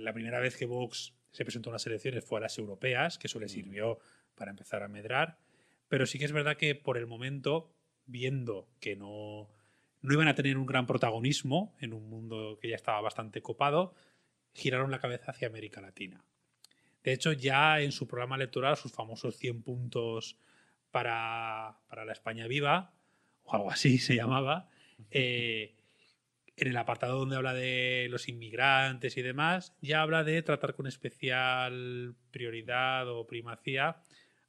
La primera vez que Vox se presentó a unas elecciones fue a las europeas, que eso le mm. sirvió para empezar a medrar. Pero sí que es verdad que por el momento, viendo que no, iban a tener un gran protagonismo en un mundo que ya estaba bastante copado, giraron la cabeza hacia América Latina. De hecho, ya en su programa electoral, sus famosos 100 puntos para, para la España viva, o algo así se llamaba, en el apartado donde habla de los inmigrantes y demás, ya habla de tratar con especial prioridad o primacía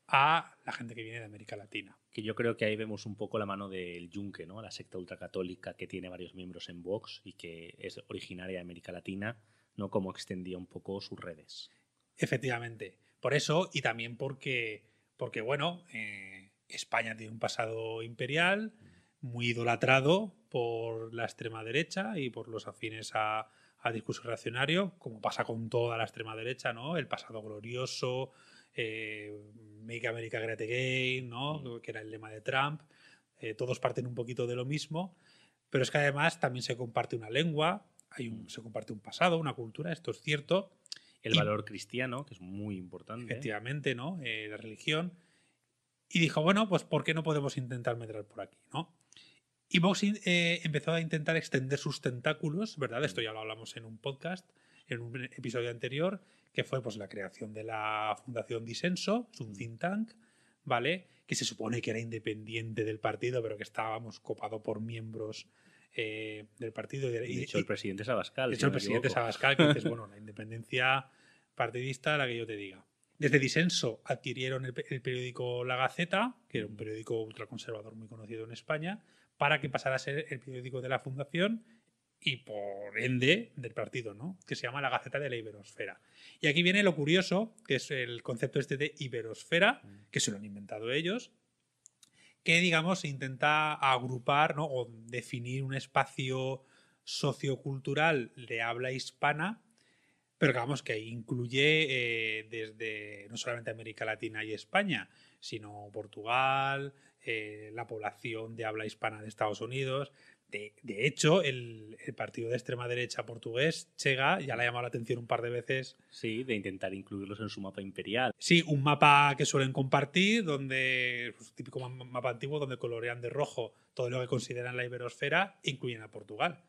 a la gente que viene de América Latina. Que yo creo que ahí vemos un poco la mano del Yunque, ¿no? La secta ultracatólica que tiene varios miembros en Vox y que es originaria de América Latina, ¿no? Cómo extendía un poco sus redes. Efectivamente. Por eso y también porque, porque bueno, eh, España tiene un pasado imperial muy idolatrado por la extrema derecha y por los afines a, discurso reaccionario, como pasa con toda la extrema derecha, ¿no? El pasado glorioso, eh, Make America Great Again, ¿no? Mm. Que era el lema de Trump. Eh, todos parten un poquito de lo mismo, pero es que además también se comparte una lengua, hay un, mm. se comparte un pasado, una cultura, esto es cierto. El valor cristiano, que es muy importante. Efectivamente, ¿no? Eh, la religión. Y dijo, bueno, pues ¿por qué no podemos intentar meter por aquí, ¿no? Y Vox eh, empezó a intentar extender sus tentáculos, ¿verdad? Esto mm. ya lo hablamos en un podcast, en un episodio anterior, que fue pues, la creación de la Fundación Disenso, es un mm. think tank, ¿vale? Que se supone que era independiente del partido, pero que estábamos copado por miembros eh, del partido. de, hecho, el presidente Sabascal. De hecho, el presidente Sabascal, que dices, bueno, la independencia partidista, la que yo te diga. Desde Disenso adquirieron el periódico La Gaceta, que era un mm. periódico ultraconservador muy conocido en España, para que pasara a ser el periódico de la Fundación y por ende del partido, ¿no? Que se llama la Gaceta de la Iberosfera. Y aquí viene lo curioso, que es el concepto este de Iberosfera, que se lo han inventado ellos, que digamos intenta agrupar o definir un espacio sociocultural de habla hispana, pero que que incluye eh, desde no solamente América Latina y España, sino Portugal, eh, la población de habla hispana de Estados Unidos. De, hecho, el, partido de extrema derecha portugués, Chega, ya le ha llamado la atención un par de veces. Sí, de intentar incluirlos en su mapa imperial. Sí, un mapa que suelen compartir, donde pues, típico mapa antiguo, donde colorean de rojo todo lo que consideran la iberosfera, incluyen a Portugal.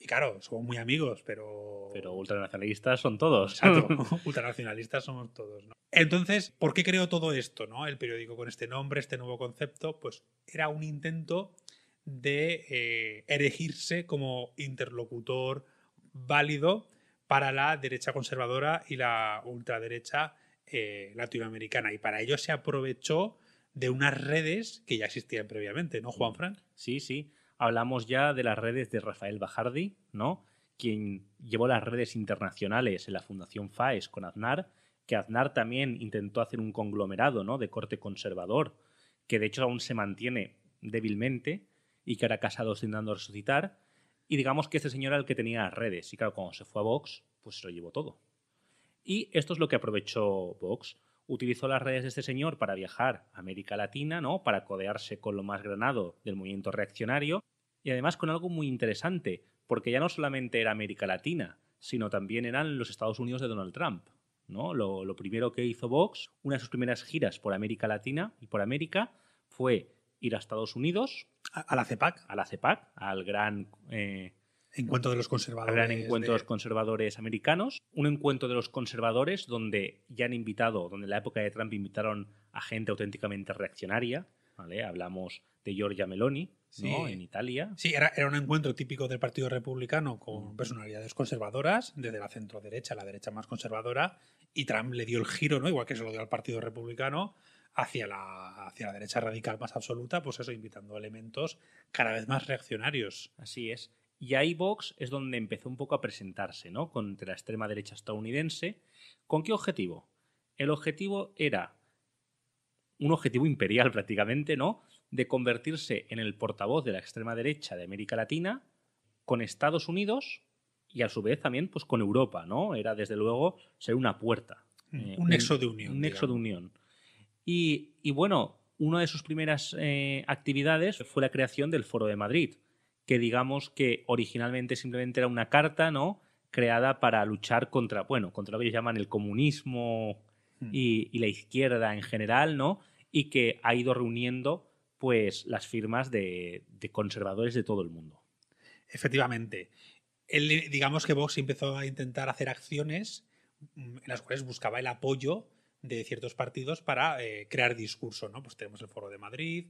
Y claro, somos muy amigos, pero. Pero ultranacionalistas son todos. ultranacionalistas somos todos. ¿no? Entonces, ¿por qué creó todo esto, no? El periódico con este nombre, este nuevo concepto, pues era un intento de eh, erigirse como interlocutor válido para la derecha conservadora y la ultraderecha eh, latinoamericana. Y para ello se aprovechó de unas redes que ya existían previamente, ¿no, Juan mm. Fran? Sí, sí hablamos ya de las redes de Rafael Bajardi, ¿no? quien llevó las redes internacionales en la Fundación FAES con Aznar, que Aznar también intentó hacer un conglomerado ¿no? de corte conservador, que de hecho aún se mantiene débilmente y que ahora Casado a resucitar. Y digamos que este señor era el que tenía las redes. Y claro, cuando se fue a Vox, pues se lo llevó todo. Y esto es lo que aprovechó Vox utilizó las redes de este señor para viajar a América Latina, ¿no? Para codearse con lo más granado del movimiento reaccionario y además con algo muy interesante, porque ya no solamente era América Latina, sino también eran los Estados Unidos de Donald Trump. ¿no? Lo, primero que hizo Vox, una de sus primeras giras por América Latina y por América, fue ir a Estados Unidos. A, la CEPAC. A la CEPAC, e e al gran eh, Encuentro de los conservadores. Habrán encuentros conservadores americanos. Un encuentro de los conservadores donde ya han invitado, donde en la época de Trump invitaron a gente auténticamente reaccionaria. ¿vale? Hablamos de Giorgia Meloni, En Italia. Sí, era, era, un encuentro típico del Partido Republicano con personalidades conservadoras, desde la centro derecha a la derecha más conservadora, y Trump le dio el giro, ¿no? Igual que se lo dio al Partido Republicano, hacia la, hacia la derecha radical más absoluta, pues eso, invitando elementos cada vez más reaccionarios. Así es. Y ahí Vox es donde empezó un poco a presentarse, ¿no? Contra la extrema derecha estadounidense. ¿Con qué objetivo? El objetivo era un objetivo imperial prácticamente, ¿no? De convertirse en el portavoz de la extrema derecha de América Latina con Estados Unidos y a su vez también pues con Europa, ¿no? Era desde luego ser una puerta. Mm, eh, un nexo de unión. Un nexo de unión. Y, bueno, una de sus primeras eh, actividades fue la creación del Foro de Madrid, que digamos que originalmente simplemente era una carta, ¿no? Creada para luchar contra, bueno, contra lo que ellos llaman el comunismo hmm. y, la izquierda en general, ¿no? Y que ha ido reuniendo pues las firmas de, conservadores de todo el mundo. Efectivamente. digamos que Vox empezó a intentar hacer acciones mm, en las cuales buscaba el apoyo de ciertos partidos para eh, crear discurso, ¿no? Pues tenemos el Foro de Madrid,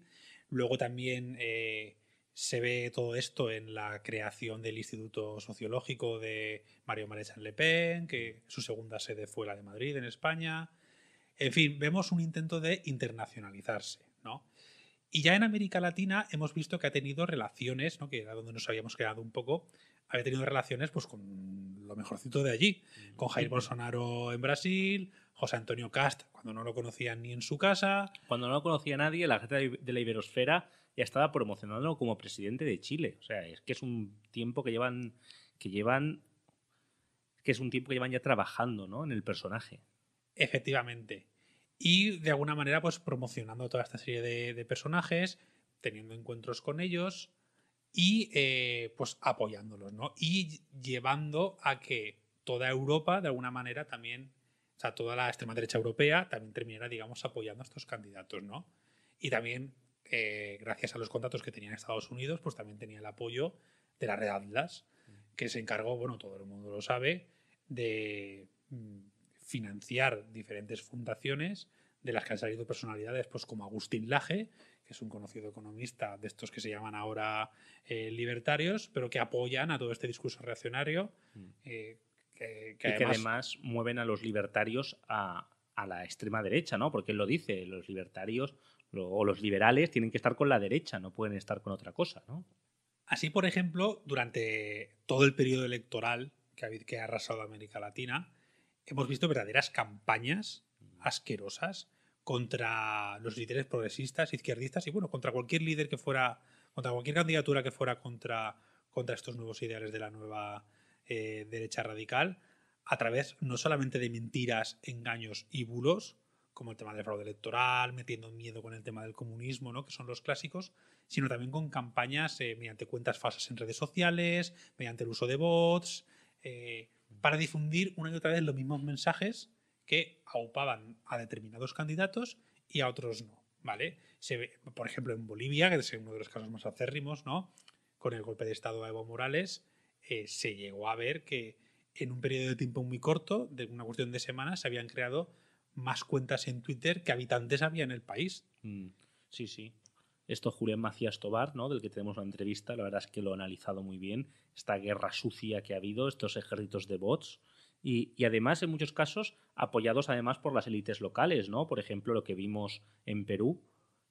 luego también eh, se ve todo esto en la creación del Instituto Sociológico de Mario Marechal Le Pen, que su segunda sede fue la de Madrid, en España. En fin, vemos un intento de internacionalizarse, Y ya en América Latina hemos visto que ha tenido relaciones, ¿no? que era donde nos habíamos quedado un poco, había tenido relaciones pues, con lo mejorcito de allí, con Jair Bolsonaro en Brasil, José Antonio Cast, cuando no lo conocían ni en su casa. Cuando no lo conocía nadie, la gente de la iberosfera ya estaba promocionándolo como presidente de Chile. O sea, es que es un tiempo que llevan, que llevan, que es un tiempo que llevan ya trabajando, ¿no? En el personaje. Efectivamente. Y de alguna manera, pues promocionando toda esta serie de, personajes, teniendo encuentros con ellos y eh, pues apoyándolos, ¿no? Y llevando a que toda Europa, de alguna manera, también, o sea, toda la extrema derecha europea también terminara, digamos, apoyando a estos candidatos, ¿no? Y también eh, gracias a los contactos que tenía en Estados Unidos, pues también tenía el apoyo de la Red Atlas, que se encargó, bueno, todo el mundo lo sabe, de mm, financiar diferentes fundaciones de las que han salido personalidades pues como Agustín Laje, que es un conocido economista de estos que se llaman ahora eh, libertarios, pero que apoyan a todo este discurso reaccionario. Mm. Eh, y que además mueven a los libertarios a a la extrema derecha, ¿no? Porque él lo dice, los libertarios o los liberales tienen que estar con la derecha, no pueden estar con otra cosa, ¿no? Así, por ejemplo, durante todo el periodo electoral que ha, que ha arrasado América Latina, hemos visto verdaderas campañas asquerosas contra los líderes progresistas, izquierdistas y, bueno, contra cualquier líder que fuera, contra cualquier candidatura que fuera contra, contra estos nuevos ideales de la nueva eh, derecha radical a través no solamente de mentiras, engaños y bulos, como el tema del fraude electoral, metiendo miedo con el tema del comunismo, ¿no? que son los clásicos, sino también con campañas eh, mediante cuentas falsas en redes sociales, mediante el uso de bots, eh, para difundir una y otra vez los mismos mensajes que aupaban a determinados candidatos y a otros no. ¿vale? Se ve, por ejemplo, en Bolivia, que es uno de los casos más acérrimos, ¿no? con el golpe de Estado a Evo Morales, eh, se llegó a ver que en un periodo de tiempo muy corto, de una cuestión de semanas, se habían creado más cuentas en Twitter que habitantes había en el país. Mm. sí, sí. Esto Julián Macías Tobar, ¿no? del que tenemos la entrevista, la verdad es que lo ha analizado muy bien, esta guerra sucia que ha habido, estos ejércitos de bots, y, y, además en muchos casos apoyados además por las élites locales, ¿no? Por ejemplo, lo que vimos en Perú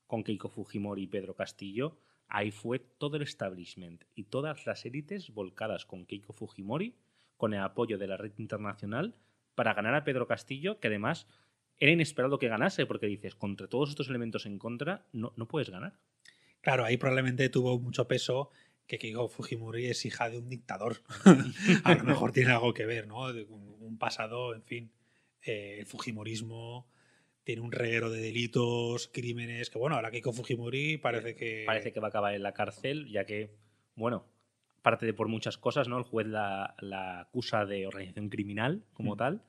con Keiko Fujimori y Pedro Castillo, ahí fue todo el establishment y todas las élites volcadas con Keiko Fujimori con el apoyo de la red internacional para ganar a Pedro Castillo, que además era inesperado que ganase, porque dices, contra todos estos elementos en contra, no, no puedes ganar. Claro, ahí probablemente tuvo mucho peso que Keiko Fujimori es hija de un dictador. a lo mejor tiene algo que ver, ¿no? Un pasado, en fin. Eh, el Fujimorismo tiene un reguero de delitos, crímenes, que bueno, ahora Keiko Fujimori parece eh, que... Parece que va a acabar en la cárcel, ya que, bueno, parte de por muchas cosas, ¿no? El juez la, acusa de organización criminal como tal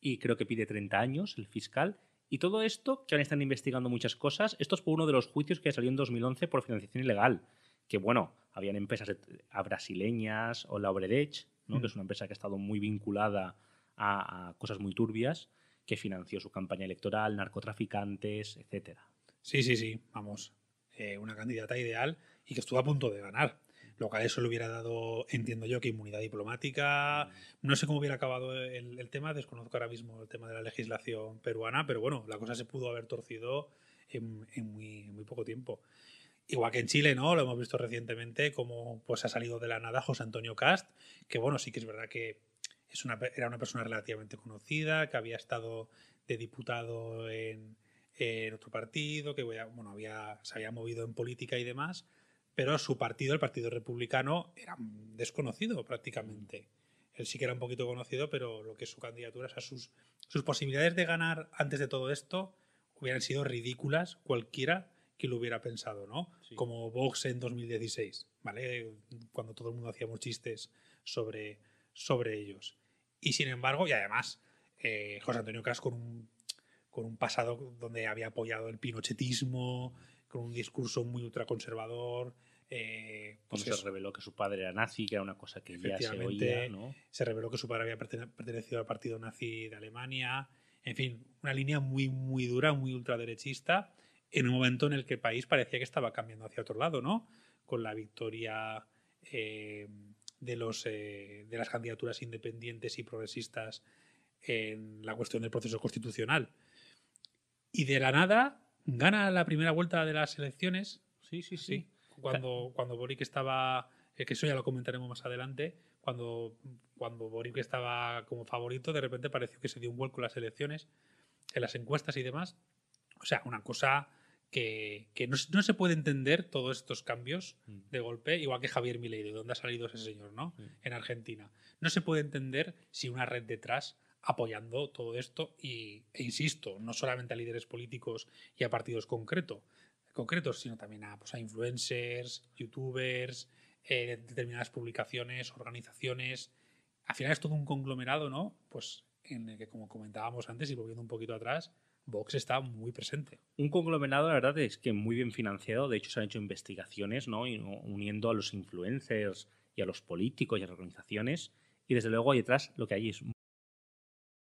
y creo que pide 30 años el fiscal. Y todo esto, que ahora están investigando muchas cosas, esto es por uno de los juicios que salió en 2011 por financiación ilegal, que bueno, habían empresas eh, brasileñas o la Obredech, ¿no? que es una empresa que ha estado muy vinculada a, cosas muy turbias, que financió su campaña electoral, narcotraficantes, etcétera. Sí, sí, sí, vamos, eh, una candidata ideal y que estuvo a punto de ganar. Lo a eso le hubiera dado, entiendo yo, que inmunidad diplomática. Mm. No sé cómo hubiera acabado el, tema, desconozco ahora mismo el tema de la legislación peruana, pero bueno, la cosa se pudo haber torcido en, muy, poco tiempo. Igual que en Chile, ¿no? Lo hemos visto recientemente, como pues ha salido de la nada José Antonio Cast, que bueno, sí que es verdad que es una, era una persona relativamente conocida, que había estado de diputado en, en otro partido, que bueno, había, se había movido en política y demás, pero su partido, el Partido Republicano, era desconocido prácticamente. Él sí que era un poquito conocido, pero lo que es su candidatura, o sea, sus, posibilidades de ganar antes de todo esto hubieran sido ridículas cualquiera que lo hubiera pensado, ¿no? Como Vox en 2016, ¿vale? Cuando todo el mundo hacíamos chistes sobre, sobre ellos. Y sin embargo, y además, eh, José Antonio Cas con con un pasado donde había apoyado el pinochetismo, con un discurso muy ultraconservador. Eh, pues se reveló que su padre era nazi, que era una cosa que ya se oía, Se reveló que su padre había pertenecido al partido nazi de Alemania. En fin, una línea muy, muy dura, muy ultraderechista, en un momento en el que el país parecía que estaba cambiando hacia otro lado, ¿no? Con la victoria eh, de, los, eh, de las candidaturas independientes y progresistas en la cuestión del proceso constitucional. Y de la nada, gana la primera vuelta de las elecciones. Sí, sí, sí. Cuando, cuando Boric estaba, eh, que eso ya lo comentaremos más adelante, cuando, cuando Boric estaba como favorito, de repente pareció que se dio un vuelco en las elecciones, en las encuestas y demás. O sea, una cosa que, no, se puede entender todos estos cambios mm. de golpe, igual que Javier Milei, de dónde ha salido ese señor, ¿no? Mm. En Argentina. No se puede entender si una red detrás apoyando todo esto y, e insisto, no solamente a líderes políticos y a partidos concreto, concretos, sino también a, pues, influencers, youtubers, eh, determinadas publicaciones, organizaciones. Al final es todo un conglomerado, ¿no? Pues en el que, como comentábamos antes y volviendo un poquito atrás, Vox está muy presente. Un conglomerado, la verdad, es que muy bien financiado. De hecho, se han hecho investigaciones, ¿no? Uniendo a los influencers y a los políticos y a las organizaciones. Y desde luego, ahí detrás lo que hay es